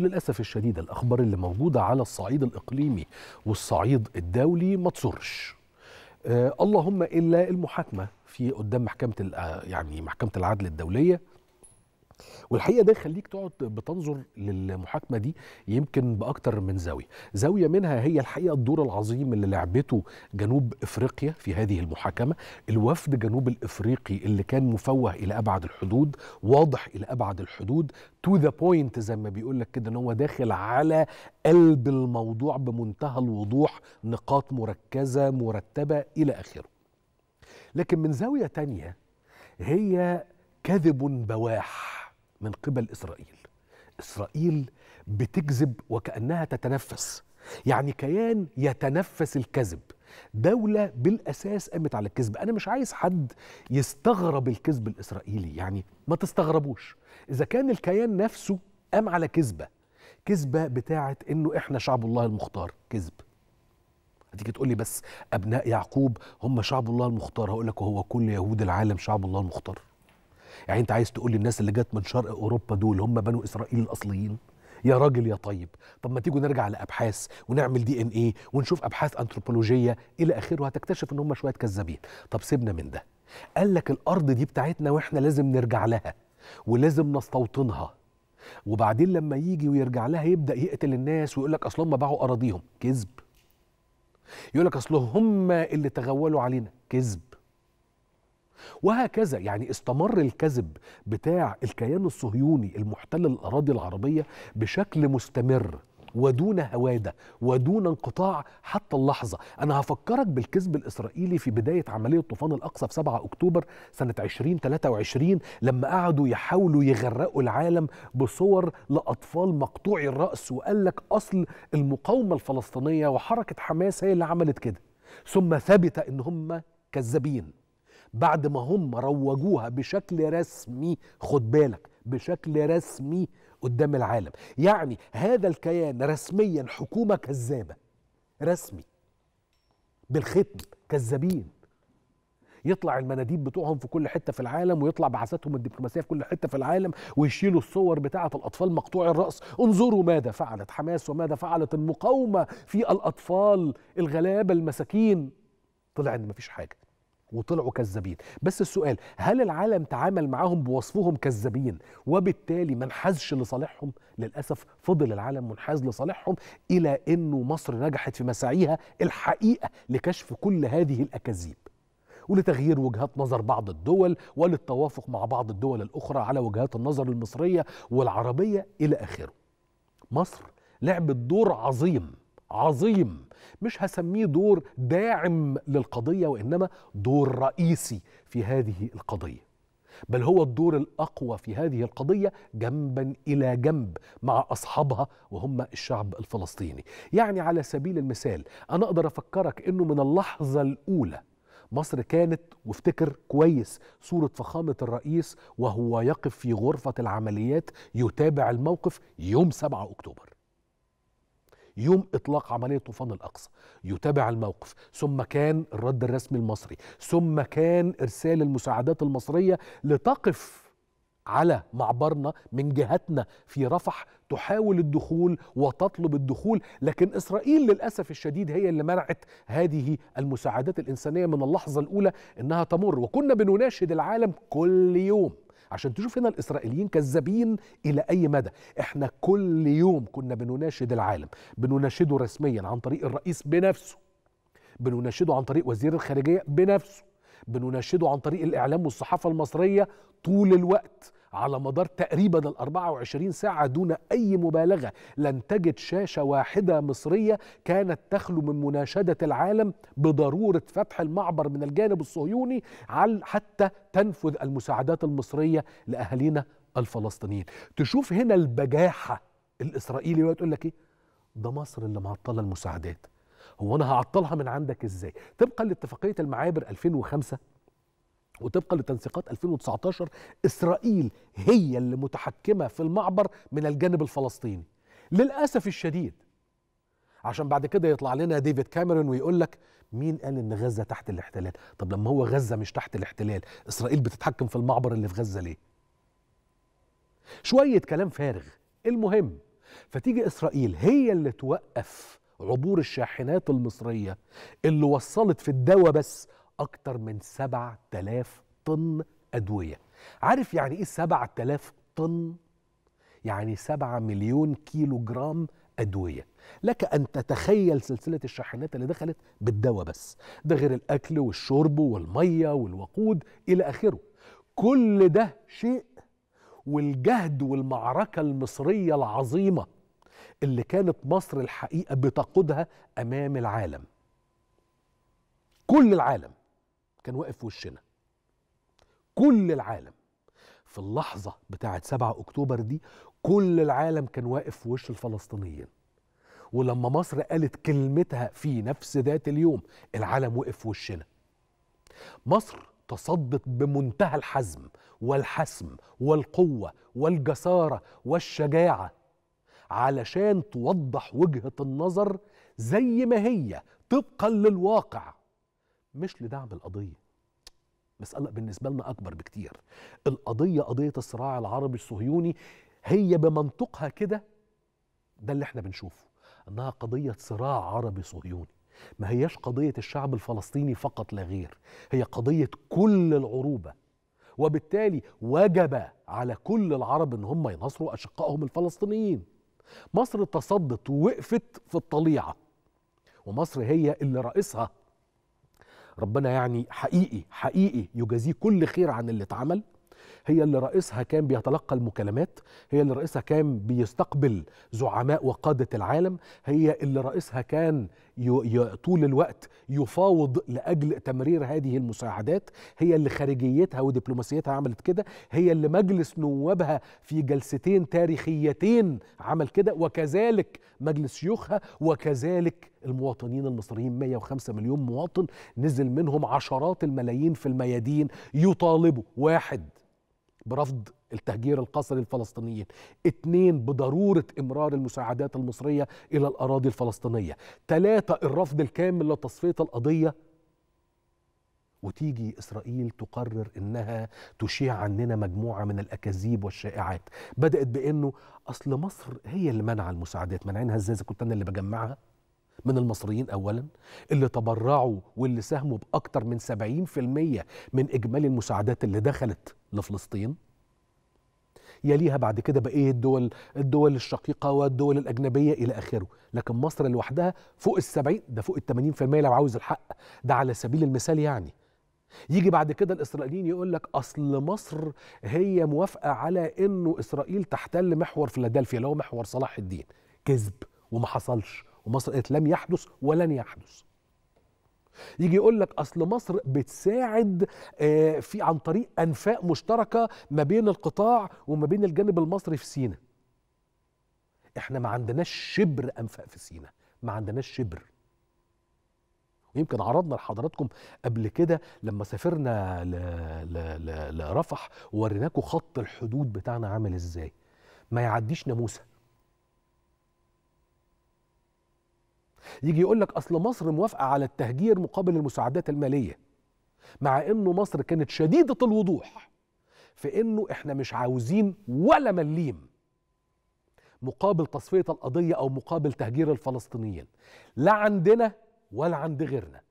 للأسف الشديد الأخبار اللي موجودة على الصعيد الإقليمي والصعيد الدولي ما تصرش آه اللهم إلا المحاكمة في قدام محكمة آه، يعني محكمة العدل الدولية والحقيقه ده يخليك تقعد بتنظر للمحاكمه دي يمكن باكتر من زاويه زاويه منها هي الحقيقه الدور العظيم اللي لعبته جنوب افريقيا في هذه المحاكمه الوفد جنوب الافريقي اللي كان مفوه الى ابعد الحدود واضح الى ابعد الحدود تو ذا بوينت زي ما بيقول لك كده ان هو داخل على قلب الموضوع بمنتهى الوضوح نقاط مركزه مرتبه الى اخره لكن من زاويه تانيه هي كذب بواح من قبل إسرائيل إسرائيل بتكذب وكأنها تتنفس يعني كيان يتنفس الكذب دولة بالأساس قامت على الكذب أنا مش عايز حد يستغرب الكذب الإسرائيلي يعني ما تستغربوش إذا كان الكيان نفسه قام على كذبة كذبة بتاعة إنه إحنا شعب الله المختار كذب هتيجي تقول لي بس أبناء يعقوب هم شعب الله المختار هقول لك وهو كل يهود العالم شعب الله المختار يعني انت عايز تقول للناس اللي جت من شرق اوروبا دول هم بنو اسرائيل الاصليين يا راجل يا طيب طب ما تيجوا نرجع لابحاث ونعمل دي ان ايه ونشوف ابحاث انثروبولوجيه الى اخره وهتكتشف ان هم شويه كذابين طب سيبنا من ده قال لك الارض دي بتاعتنا واحنا لازم نرجع لها ولازم نستوطنها وبعدين لما يجي ويرجع لها يبدا يقتل الناس ويقول لك اصل هم باعوا اراضيهم كذب يقول لك اصل هم اللي تغولوا علينا كذب وهكذا يعني استمر الكذب بتاع الكيان الصهيوني المحتل الأراضي العربية بشكل مستمر ودون هوادة ودون انقطاع حتى اللحظة أنا هفكرك بالكذب الإسرائيلي في بداية عملية طوفان الأقصى في 7 أكتوبر سنة 2023 لما قعدوا يحاولوا يغرقوا العالم بصور لأطفال مقطوعي الرأس وقال لك أصل المقاومة الفلسطينية وحركة حماس هي اللي عملت كده ثم ثبت إن هم كذابين بعد ما هم روجوها بشكل رسمي خد بالك بشكل رسمي قدام العالم يعني هذا الكيان رسميا حكومة كذابة رسمي بالختم كذابين يطلع المناديب بتوعهم في كل حته في العالم ويطلع بعثاتهم الدبلوماسيه في كل حته في العالم ويشيلوا الصور بتاعه الاطفال مقطوع الراس انظروا ماذا فعلت حماس وماذا فعلت المقاومه في الاطفال الغلابه المساكين طلع ان مفيش حاجه وطلعوا كذابين بس السؤال هل العالم تعامل معاهم بوصفهم كذابين وبالتالي ما انحازش لصالحهم للاسف فضل العالم منحاز لصالحهم الى انه مصر نجحت في مساعيها الحقيقه لكشف كل هذه الاكاذيب ولتغيير وجهات نظر بعض الدول وللتوافق مع بعض الدول الاخرى على وجهات النظر المصريه والعربيه الى اخره مصر لعبت دور عظيم عظيم مش هسميه دور داعم للقضيه وانما دور رئيسي في هذه القضيه بل هو الدور الاقوى في هذه القضيه جنبا الى جنب مع اصحابها وهم الشعب الفلسطيني يعني على سبيل المثال انا اقدر افكرك انه من اللحظه الاولى مصر كانت وافتكر كويس صورة فخامة الرئيس وهو يقف في غرفة العمليات يتابع الموقف يوم 7 أكتوبر يوم إطلاق عملية طوفان الأقصى يتابع الموقف ثم كان الرد الرسمي المصري ثم كان إرسال المساعدات المصرية لتقف على معبرنا من جهتنا في رفح تحاول الدخول وتطلب الدخول لكن اسرائيل للاسف الشديد هي اللي منعت هذه المساعدات الانسانيه من اللحظه الاولى انها تمر وكنا بنناشد العالم كل يوم عشان تشوف هنا الإسرائيليين كذابين إلى أي مدى إحنا كل يوم كنا بنناشد العالم بنناشده رسميا عن طريق الرئيس بنفسه بنناشده عن طريق وزير الخارجية بنفسه بنناشده عن طريق الإعلام والصحافة المصرية طول الوقت على مدار تقريبا ال 24 ساعة دون أي مبالغة لن تجد شاشة واحدة مصرية كانت تخلو من مناشدة العالم بضرورة فتح المعبر من الجانب الصهيوني حتى تنفذ المساعدات المصرية لأهالينا الفلسطينيين تشوف هنا البجاحة الإسرائيلي وتقول لك إيه ده مصر اللي معطلة المساعدات هو أنا هعطلها من عندك إزاي طبقا لاتفاقية المعابر 2005 وطبقا لتنسيقات 2019 اسرائيل هي اللي متحكمه في المعبر من الجانب الفلسطيني للاسف الشديد عشان بعد كده يطلع لنا ديفيد كاميرون ويقول لك مين قال ان غزه تحت الاحتلال طب لما هو غزه مش تحت الاحتلال اسرائيل بتتحكم في المعبر اللي في غزه ليه شويه كلام فارغ المهم فتيجي اسرائيل هي اللي توقف عبور الشاحنات المصريه اللي وصلت في الدواء بس أكتر من 7000 طن أدوية عارف يعني إيه 7000 طن؟ يعني 7 مليون كيلو جرام أدوية لك أن تتخيل سلسلة الشاحنات اللي دخلت بالدواء بس ده غير الأكل والشرب والمية والوقود إلى آخره كل ده شيء والجهد والمعركة المصرية العظيمة اللي كانت مصر الحقيقة بتقودها أمام العالم كل العالم كان واقف في وشنا كل العالم في اللحظة بتاعة 7 أكتوبر دي كل العالم كان واقف في وش الفلسطينيين ولما مصر قالت كلمتها في نفس ذات اليوم العالم وقف في وشنا مصر تصدت بمنتهى الحزم والحسم والقوة والجسارة والشجاعة علشان توضح وجهة النظر زي ما هي طبقا للواقع مش لدعم القضيه مساله بالنسبه لنا اكبر بكتير القضيه قضيه الصراع العربي الصهيوني هي بمنطقها كده ده اللي احنا بنشوفه انها قضيه صراع عربي صهيوني ما هياش قضيه الشعب الفلسطيني فقط لا غير هي قضيه كل العروبه وبالتالي وجب على كل العرب ان هم يناصروا اشقائهم الفلسطينيين مصر تصدت ووقفت في الطليعه ومصر هي اللي رئيسها ربنا يعني حقيقي حقيقي يجازيه كل خير عن اللي اتعمل هي اللي رئيسها كان بيتلقى المكالمات هي اللي رئيسها كان بيستقبل زعماء وقادة العالم هي اللي رئيسها كان طول الوقت يفاوض لأجل تمرير هذه المساعدات هي اللي خارجيتها ودبلوماسيتها عملت كده هي اللي مجلس نوابها في جلستين تاريخيتين عمل كده وكذلك مجلس شيوخها وكذلك المواطنين المصريين 105 مليون مواطن نزل منهم عشرات الملايين في الميادين يطالبوا واحد برفض التهجير القسري للفلسطينيين اثنين بضرورة إمرار المساعدات المصرية إلى الأراضي الفلسطينية ثلاثة الرفض الكامل لتصفية القضية وتيجي إسرائيل تقرر إنها تشيع عننا مجموعة من الأكاذيب والشائعات بدأت بأنه أصل مصر هي اللي منع المساعدات منعينها إزاي كنت أنا اللي بجمعها من المصريين أولا اللي تبرعوا واللي ساهموا باكثر من 70% من إجمالي المساعدات اللي دخلت لفلسطين يليها بعد كده بقية الدول الدول الشقيقة والدول الأجنبية إلى آخره لكن مصر لوحدها فوق ال70 ده فوق ال80% لو عاوز الحق ده على سبيل المثال يعني يجي بعد كده الإسرائيليين يقول لك أصل مصر هي موافقة على إنه إسرائيل تحتل محور فيلادلفيا اللي هو محور صلاح الدين كذب وما حصلش ومصر قالت إيه، لم يحدث ولن يحدث يجي يقول لك اصل مصر بتساعد آه، في عن طريق انفاق مشتركه ما بين القطاع وما بين الجانب المصري في سينا احنا ما عندناش شبر انفاق في سينا ما عندناش شبر ويمكن عرضنا لحضراتكم قبل كده لما سافرنا لرفح ووريناكم خط الحدود بتاعنا عامل ازاي ما يعديش ناموسه يجي يقول لك اصل مصر موافقه على التهجير مقابل المساعدات الماليه مع انه مصر كانت شديده الوضوح في انه احنا مش عاوزين ولا مليم مقابل تصفيه القضيه او مقابل تهجير الفلسطينيين لا عندنا ولا عند غيرنا